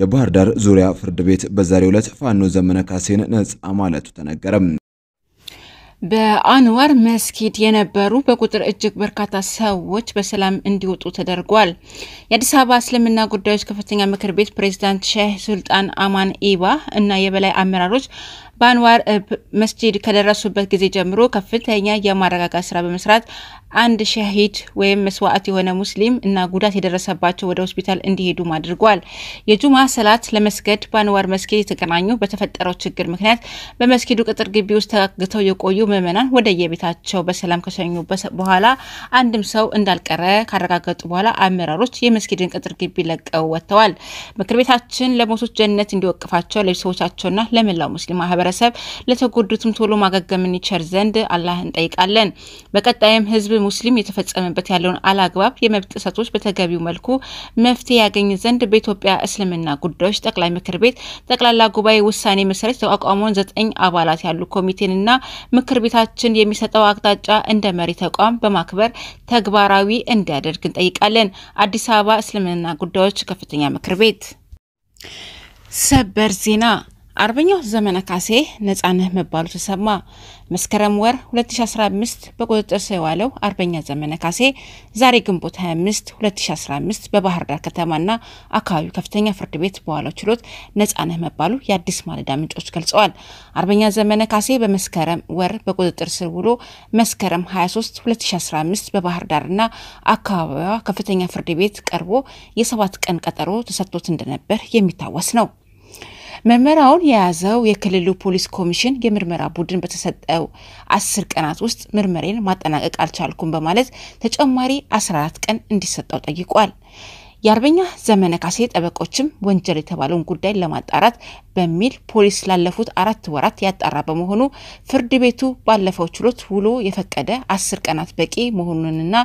የባህር ዳር ዙሪያ ፍርድ ቤት በዛሬው ዕለት ፋኖ ዘመነ ካሴን ነጻ ማለቱ ተነገረም። በአንዋር መስጊድ የነበሩ በቁጥር እጅግ በርካታ ሰዎች በሰላም እንዲወጡ ተደርጓል። የአዲስ አበባ እስልምና ጉዳዮች ከፍተኛ ምክር ቤት ፕሬዚዳንት ሼህ ሱልጣን አማን ኢባ እና የበላይ አመራሮች በአንዋር መስጂድ ከደረሱበት ጊዜ ጀምሮ ከፍተኛ የማረጋጋት ስራ በመስራት አንድ ሸሂድ ወይም መስዋዕት የሆነ ሙስሊም እና ጉዳት የደረሰባቸው ወደ ሆስፒታል እንዲሄዱም አድርጓል። የጁማ ሰላት ለመስገድ በአንዋር መስጊድ የተገናኙ በተፈጠረው ችግር ምክንያት በመስጊዱ ቅጥር ግቢ ውስጥ ተጋግተው የቆዩ ምዕመናን ወደ የቤታቸው በሰላም ከሸኙ በኋላ አንድም ሰው እንዳልቀረ ካረጋገጡ በኋላ አመራሮች የመስጊድን ቅጥር ግቢ ለቀው ወጥተዋል። ምክር ቤታችን ለሞቶች ጀነት እንዲወቅፋቸው ለቤተሰቦቻቸውና ለመላው ሙስሊም ማህበረሰብ ለተጎዱትም ቶሎ ማገገምን ይቸር ዘንድ አላህ እንጠይቃለን። በቀጣይም ህዝብ ሙስሊም የተፈጸመበት ያለውን አላግባብ የመብት ጥሰቶች በተገቢው መልኩ መፍትሄ ያገኝ ዘንድ በኢትዮጵያ እስልምና ጉዳዮች ጠቅላይ ምክር ቤት ጠቅላላ ጉባኤ ውሳኔ መሰረት የተቋቋመውን ዘጠኝ አባላት ያሉ ኮሚቴንና ምክር ቤታችን የሚሰጠው አቅጣጫ እንደ መሪ ተቋም በማክበር ተግባራዊ እንዲያደርግ እንጠይቃለን። አዲስ አበባ እስልምና ጉዳዮች ከፍተኛ ምክር ቤት ሰበር ዜና አርበኛው ዘመነ ካሴ ነጻነህ መባሉ ተሰማ። መስከረም ወር 2015 በቁጥጥር ስር የዋለው አርበኛ ዘመነ ካሴ ዛሬ ግንቦት 25 2015 በባህር ዳር ከተማና አካባቢው ከፍተኛ ፍርድ ቤት በዋለው ችሎት ነጻነህ መባሉ የአዲስ ማለዳ ምንጮች ገልጸዋል። አርበኛ ዘመነ ካሴ በመስከረም ወር በቁጥጥር ስር ውሎ መስከረም 23 2015 በባህር ዳርና አካባቢዋ ከፍተኛ ፍርድ ቤት ቀርቦ የሰባት ቀን ቀጠሮ ተሰጥቶት እንደነበር የሚታወስ ነው። ምርመራውን የያዘው የክልሉ ፖሊስ ኮሚሽን የምርመራ ቡድን በተሰጠው አስር ቀናት ውስጥ ምርመሬን ማጠናቀቅ አልቻልኩም በማለት ተጨማሪ 14 ቀን እንዲሰጠው ጠይቋል። የአርበኛ ዘመነ ካሴ ጠበቆችም ወንጀል የተባለውን ጉዳይ ለማጣራት በሚል ፖሊስ ላለፉት አራት ወራት ያጣራ በመሆኑ ፍርድ ቤቱ ባለፈው ችሎት ውሎ የፈቀደ አስር ቀናት በቂ መሆኑንና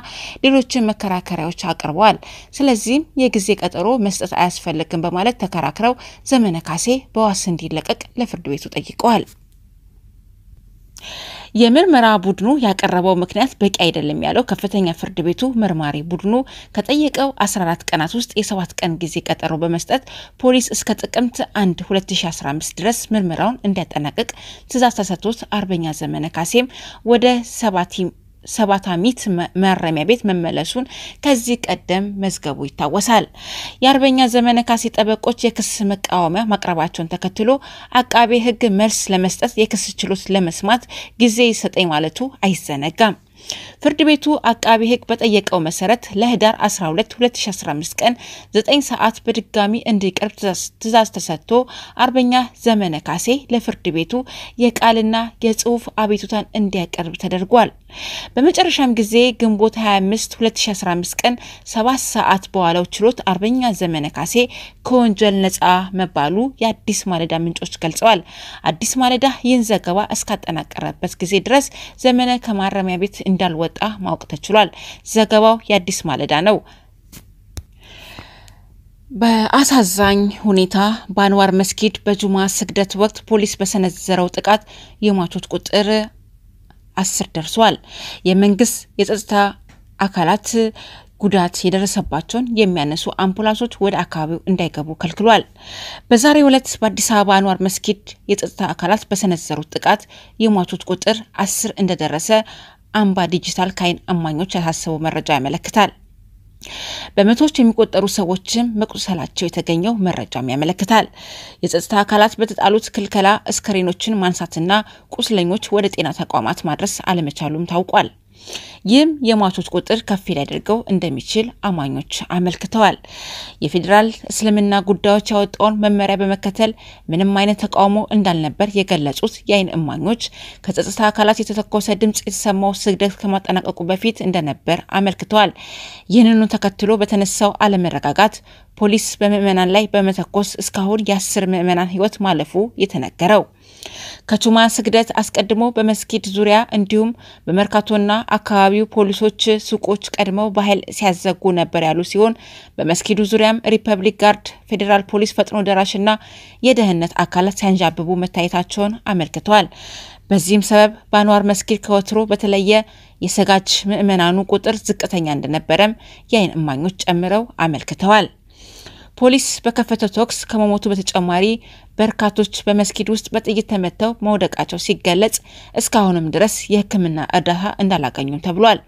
ሌሎችን መከራከሪያዎች አቅርበዋል። ስለዚህም የጊዜ ቀጠሮ መስጠት አያስፈልግም በማለት ተከራክረው ዘመነ ካሴ በዋስ እንዲለቀቅ ለፍርድ ቤቱ ጠይቀዋል። የምርመራ ቡድኑ ያቀረበው ምክንያት በቂ አይደለም ያለው ከፍተኛ ፍርድ ቤቱ መርማሪ ቡድኑ ከጠየቀው 14 ቀናት ውስጥ የሰባት ቀን ጊዜ ቀጠሮ በመስጠት ፖሊስ እስከ ጥቅምት 1 2015 ድረስ ምርመራውን እንዲያጠናቅቅ ትዕዛዝ ተሰጥቶት አርበኛ ዘመነ ካሴም ወደ ሰባቲም ሰባታሚት ማረሚያ ቤት መመለሱን ከዚህ ቀደም መዝገቡ ይታወሳል። የአርበኛ ዘመነ ካሴ ጠበቆች የክስ መቃወሚያ ማቅረባቸውን ተከትሎ አቃቤ ሕግ መልስ ለመስጠት የክስ ችሎት ለመስማት ጊዜ ይሰጠኝ ማለቱ አይዘነጋም። ፍርድ ቤቱ አቃቢ ሕግ በጠየቀው መሰረት ለህዳር 12 2015 ቀን 9 ሰዓት በድጋሚ እንዲቀርብ ትእዛዝ ተሰጥቶ አርበኛ ዘመነ ካሴ ለፍርድ ቤቱ የቃልና የጽሁፍ አቤቱታን እንዲያቀርብ ተደርጓል። በመጨረሻም ጊዜ ግንቦት 25 2015 ቀን 7 ሰዓት በዋለው ችሎት አርበኛ ዘመነ ካሴ ከወንጀል ነጻ መባሉ የአዲስ ማለዳ ምንጮች ገልጸዋል። አዲስ ማለዳ ይህን ዘገባ እስካጠናቀረበት ጊዜ ድረስ ዘመነ ከማረሚያ ቤት እንዳልወጣ ማወቅ ተችሏል። ዘገባው የአዲስ ማለዳ ነው። በአሳዛኝ ሁኔታ በአንዋር መስጊድ በጁማ ስግደት ወቅት ፖሊስ በሰነዘረው ጥቃት የሟቾች ቁጥር አስር ደርሷል። የመንግስት የጸጥታ አካላት ጉዳት የደረሰባቸውን የሚያነሱ አምቡላንሶች ወደ አካባቢው እንዳይገቡ ከልክሏል። በዛሬው ዕለት በአዲስ አበባ አንዋር መስጊድ የጸጥታ አካላት በሰነዘሩት ጥቃት የሟቾች ቁጥር አስር እንደደረሰ አምባ ዲጂታል ከአይን እማኞች ያሳሰበው መረጃ ያመለክታል። በመቶዎች የሚቆጠሩ ሰዎችም መቁሰላቸው የተገኘው መረጃም ያመለክታል። የጸጥታ አካላት በተጣሉት ክልከላ አስከሬኖችን ማንሳትና ቁስለኞች ወደ ጤና ተቋማት ማድረስ አለመቻሉም ታውቋል። ይህም የሟቾች ቁጥር ከፍ ሊያደርገው እንደሚችል አማኞች አመልክተዋል። የፌዴራል እስልምና ጉዳዮች ያወጣውን መመሪያ በመከተል ምንም አይነት ተቃውሞ እንዳልነበር የገለጹት የአይን እማኞች ከጸጥታ አካላት የተተኮሰ ድምፅ የተሰማው ስግደት ከማጠናቀቁ በፊት እንደነበር አመልክተዋል። ይህንኑ ተከትሎ በተነሳው አለመረጋጋት ፖሊስ በምዕመናን ላይ በመተኮስ እስካሁን የአስር ምዕመናን ህይወት ማለፉ የተነገረው ከጁማ ስግደት አስቀድሞ በመስጊድ ዙሪያ እንዲሁም በመርካቶና አካባቢው ፖሊሶች ሱቆች ቀድመው በኃይል ሲያዘጉ ነበር ያሉ ሲሆን በመስጊዱ ዙሪያም ሪፐብሊክ ጋርድ፣ ፌዴራል ፖሊስ፣ ፈጥኖ ደራሽና የደህንነት አካላት ሲያንዣብቡ መታየታቸውን አመልክተዋል። በዚህም ሰበብ በአንዋር መስጊድ ከወትሮ በተለየ የሰጋጅ ምዕመናኑ ቁጥር ዝቅተኛ እንደነበረም የአይን እማኞች ጨምረው አመልክተዋል። ፖሊስ በከፈተው ተኩስ ከመሞቱ በተጨማሪ በርካቶች በመስጊድ ውስጥ በጥይት ተመተው መውደቃቸው ሲገለጽ እስካሁንም ድረስ የሕክምና እርዳታ እንዳላገኙም ተብሏል።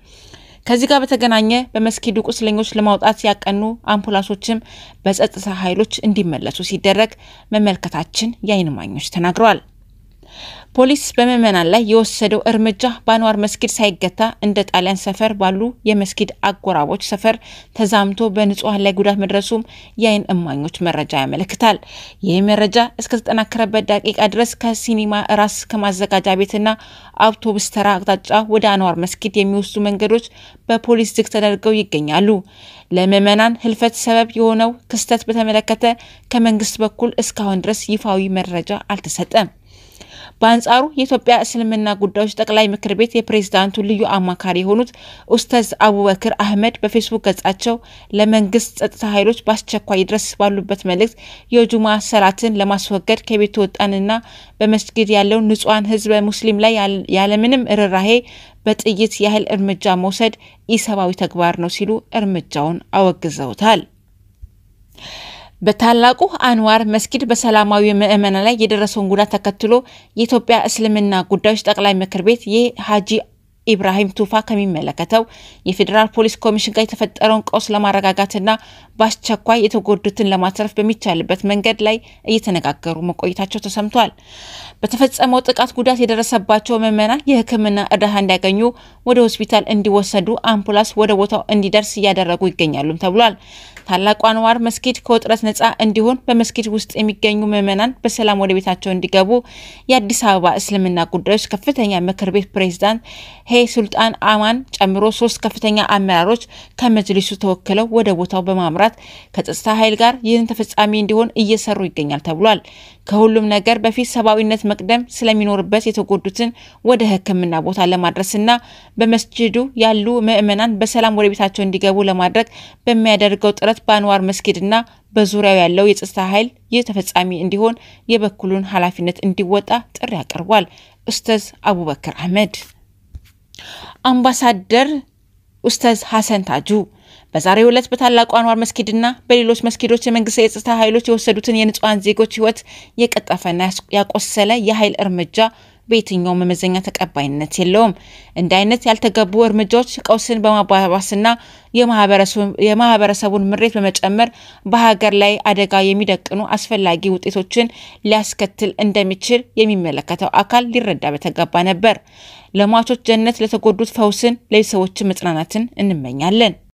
ከዚህ ጋር በተገናኘ በመስጊዱ ቁስለኞች ለማውጣት ያቀኑ አምቡላንሶችም በጸጥታ ኃይሎች እንዲመለሱ ሲደረግ መመልከታችን የአይንማኞች ተናግረዋል። ፖሊስ በምዕመናን ላይ የወሰደው እርምጃ በአንዋር መስጊድ ሳይገታ እንደ ጣሊያን ሰፈር ባሉ የመስጊድ አጎራቦች ሰፈር ተዛምቶ በንጹሐን ላይ ጉዳት መድረሱም የአይን እማኞች መረጃ ያመለክታል። ይህ መረጃ እስከተጠናከረበት ደቂቃ ድረስ ከሲኒማ ራስ ከማዘጋጃ ቤትና አውቶቡስ ተራ አቅጣጫ ወደ አንዋር መስጊድ የሚወስዱ መንገዶች በፖሊስ ዝግ ተደርገው ይገኛሉ። ለምዕመናን ህልፈት ሰበብ የሆነው ክስተት በተመለከተ ከመንግስት በኩል እስካሁን ድረስ ይፋዊ መረጃ አልተሰጠም። በአንጻሩ የኢትዮጵያ እስልምና ጉዳዮች ጠቅላይ ምክር ቤት የፕሬዝዳንቱ ልዩ አማካሪ የሆኑት ኡስተዝ አቡበክር አህመድ በፌስቡክ ገጻቸው ለመንግስት ጸጥታ ኃይሎች በአስቸኳይ ድረስ ባሉበት መልእክት የጁማ ሰላትን ለማስወገድ ከቤት ወጣንና በመስጊድ ያለውን ንጹሐን ህዝበ ሙስሊም ላይ ያለምንም ርኅራሄ በጥይት ያህል እርምጃ መውሰድ ኢሰብአዊ ተግባር ነው ሲሉ እርምጃውን አወግዘውታል። በታላቁ አንዋር መስጊድ በሰላማዊ ምዕመና ላይ የደረሰውን ጉዳት ተከትሎ የኢትዮጵያ እስልምና ጉዳዮች ጠቅላይ ምክር ቤት የሀጂ ኢብራሂም ቱፋ ከሚመለከተው የፌዴራል ፖሊስ ኮሚሽን ጋር የተፈጠረውን ቀውስ ለማረጋጋትና በአስቸኳይ የተጎዱትን ለማትረፍ በሚቻልበት መንገድ ላይ እየተነጋገሩ መቆየታቸው ተሰምቷል። በተፈጸመው ጥቃት ጉዳት የደረሰባቸው ምዕመናን የሕክምና እርዳታ እንዲያገኙ ወደ ሆስፒታል እንዲወሰዱ አምቡላንስ ወደ ቦታው እንዲደርስ እያደረጉ ይገኛሉም ተብሏል። ታላቁ አንዋር መስጊድ ከውጥረት ነጻ እንዲሆን በመስጊድ ውስጥ የሚገኙ ምዕመናን በሰላም ወደ ቤታቸው እንዲገቡ የአዲስ አበባ እስልምና ጉዳዮች ከፍተኛ ምክር ቤት ፕሬዝዳንት ሄ ሱልጣን አማን ጨምሮ ሶስት ከፍተኛ አመራሮች ከመጅሊሱ ተወክለው ወደ ቦታው በማምራት ከጸጥታ ኃይል ጋር ይህን ተፈጻሚ እንዲሆን እየሰሩ ይገኛል ተብሏል። ከሁሉም ነገር በፊት ሰብአዊነት መቅደም ስለሚኖርበት የተጎዱትን ወደ ሕክምና ቦታ ለማድረስና በመስጅዱ ያሉ ምዕመናን በሰላም ወደ ቤታቸው እንዲገቡ ለማድረግ በሚያደርገው ጥረት በአንዋር መስጊድና በዙሪያው ያለው የጸጥታ ኃይል ይህ ተፈጻሚ እንዲሆን የበኩሉን ኃላፊነት እንዲወጣ ጥሪ አቅርቧል። ኡስተዝ አቡበክር አህመድ አምባሳደር ኡስተዝ ሀሰን ታጁ በዛሬ ዕለት በታላቁ አንዋር መስጊድና በሌሎች መስጊዶች የመንግስት የጸጥታ ኃይሎች የወሰዱትን የንጹሐን ዜጎች ህይወት የቀጠፈና ያቆሰለ የኃይል እርምጃ በየትኛው መመዘኛ ተቀባይነት የለውም። እንዲህ አይነት ያልተገቡ እርምጃዎች ቀውስን በማባባስና የማህበረሰቡን ምሬት በመጨመር በሀገር ላይ አደጋ የሚደቅኑ አስፈላጊ ውጤቶችን ሊያስከትል እንደሚችል የሚመለከተው አካል ሊረዳ በተገባ ነበር። ለሟቾች ጀነት፣ ለተጎዱት ፈውስን፣ ለቤተሰቦችን መጽናናትን እንመኛለን።